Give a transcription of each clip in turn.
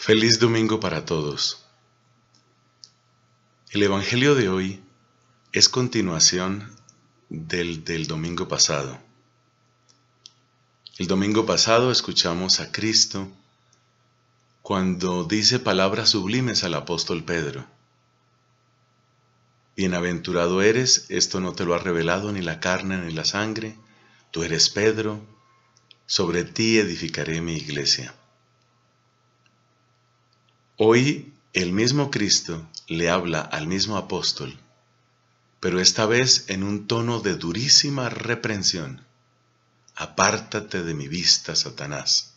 Feliz domingo para todos. El Evangelio de hoy es continuación del del domingo pasado. El domingo pasado escuchamos a Cristo cuando dice palabras sublimes al apóstol Pedro. Bienaventurado eres, esto no te lo ha revelado ni la carne ni la sangre, tú eres Pedro, sobre ti edificaré mi iglesia. Hoy el mismo Cristo le habla al mismo apóstol, pero esta vez en un tono de durísima reprensión. Apártate de mi vista, Satanás.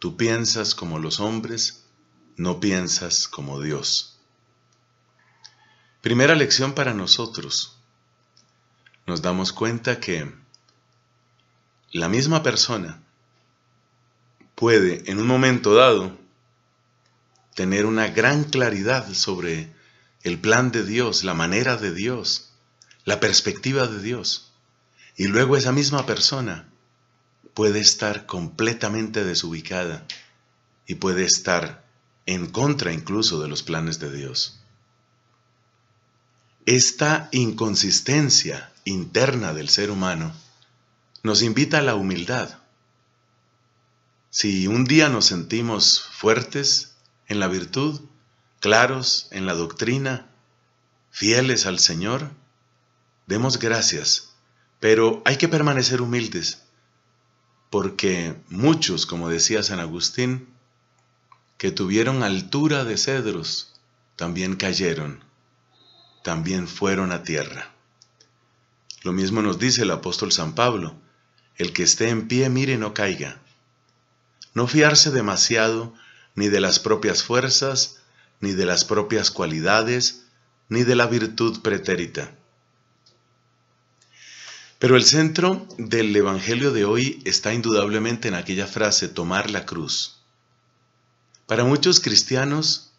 Tú piensas como los hombres, no piensas como Dios. Primera lección para nosotros. Nos damos cuenta que la misma persona puede en un momento dado tener una gran claridad sobre el plan de Dios, la manera de Dios, la perspectiva de Dios. Y luego esa misma persona puede estar completamente desubicada y puede estar en contra incluso de los planes de Dios. Esta inconsistencia interna del ser humano nos invita a la humildad. Si un día nos sentimos fuertes, en la virtud, claros en la doctrina, fieles al Señor? Demos gracias, pero hay que permanecer humildes, porque muchos, como decía San Agustín, que tuvieron altura de cedros, también cayeron, también fueron a tierra. Lo mismo nos dice el apóstol San Pablo, el que esté en pie mire no caiga. No fiarse demasiado ni de las propias fuerzas, ni de las propias cualidades, ni de la virtud pretérita. Pero el centro del Evangelio de hoy está indudablemente en aquella frase, tomar la cruz. Para muchos cristianos,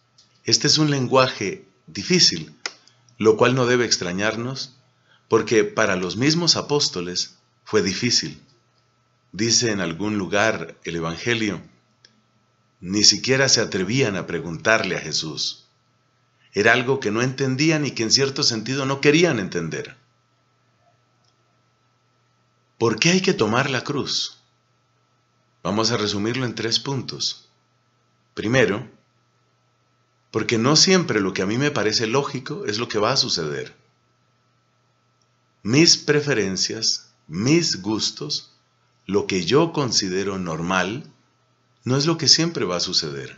este es un lenguaje difícil, lo cual no debe extrañarnos, porque para los mismos apóstoles fue difícil. Dice en algún lugar el Evangelio, ni siquiera se atrevían a preguntarle a Jesús. Era algo que no entendían y que en cierto sentido no querían entender. ¿Por qué hay que tomar la cruz? Vamos a resumirlo en tres puntos. Primero, porque no siempre lo que a mí me parece lógico es lo que va a suceder. Mis preferencias, mis gustos, lo que yo considero normal, no es lo que siempre va a suceder.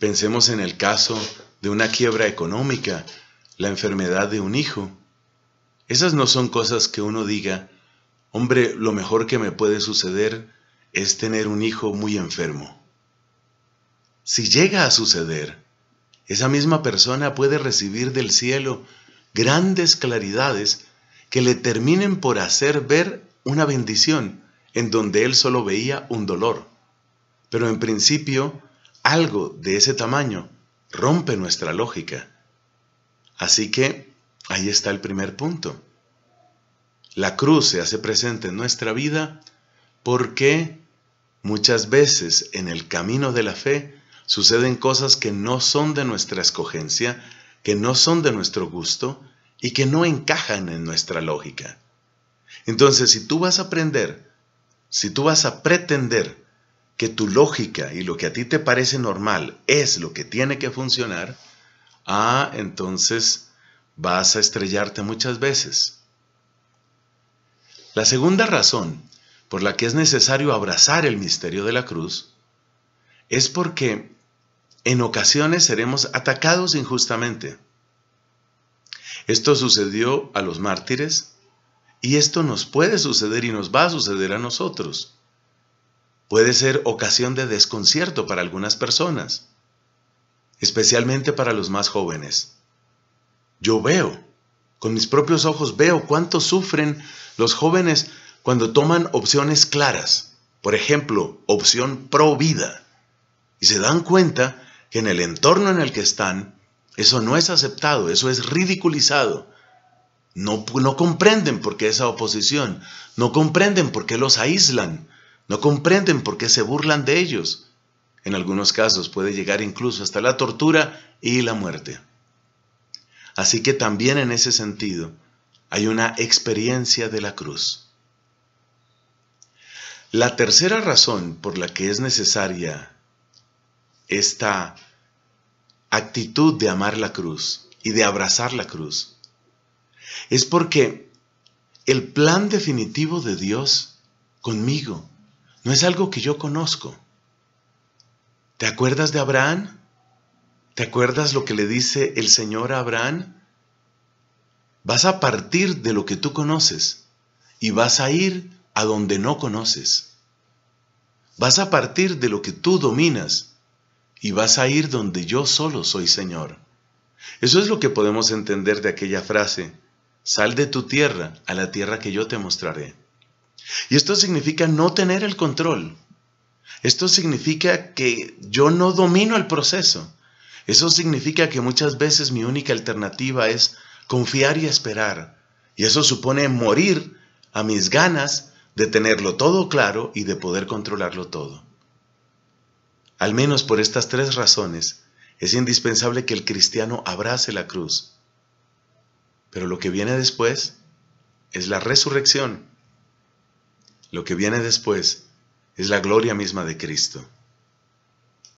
Pensemos en el caso de una quiebra económica, la enfermedad de un hijo. Esas no son cosas que uno diga, hombre, lo mejor que me puede suceder es tener un hijo muy enfermo. Si llega a suceder, esa misma persona puede recibir del cielo grandes claridades que le terminen por hacer ver una bendición en donde él solo veía un dolor. Pero en principio, algo de ese tamaño rompe nuestra lógica. Así que ahí está el primer punto. La cruz se hace presente en nuestra vida porque muchas veces en el camino de la fe suceden cosas que no son de nuestra escogencia, que no son de nuestro gusto y que no encajan en nuestra lógica. Entonces, si tú vas a aprender si tú vas a pretender que tu lógica y lo que a ti te parece normal es lo que tiene que funcionar, ah, entonces vas a estrellarte muchas veces. La segunda razón por la que es necesario abrazar el misterio de la cruz es porque en ocasiones seremos atacados injustamente. Esto sucedió a los mártires, y esto nos puede suceder y nos va a suceder a nosotros. Puede ser ocasión de desconcierto para algunas personas, especialmente para los más jóvenes. Yo veo, con mis propios ojos veo cuánto sufren los jóvenes cuando toman opciones claras, por ejemplo, opción pro vida, y se dan cuenta que en el entorno en el que están, eso no es aceptado, eso es ridiculizado, no, comprenden por qué esa oposición, no comprenden por qué los aíslan, no comprenden por qué se burlan de ellos. En algunos casos puede llegar incluso hasta la tortura y la muerte. Así que también en ese sentido hay una experiencia de la cruz. La tercera razón por la que es necesaria esta actitud de amar la cruz y de abrazar la cruz es porque el plan definitivo de Dios conmigo no es algo que yo conozco. ¿Te acuerdas de Abraham? ¿Te acuerdas lo que le dice el Señor a Abraham? Vas a partir de lo que tú conoces y vas a ir a donde no conoces. Vas a partir de lo que tú dominas y vas a ir donde yo solo soy Señor. Eso es lo que podemos entender de aquella frase. Sal de tu tierra a la tierra que yo te mostraré. Y esto significa no tener el control. Esto significa que yo no domino el proceso. Eso significa que muchas veces mi única alternativa es confiar y esperar. Y eso supone morir a mis ganas de tenerlo todo claro y de poder controlarlo todo. Al menos por estas tres razones, es indispensable que el cristiano abrace la cruz pero lo que viene después es la resurrección. Lo que viene después es la gloria misma de Cristo.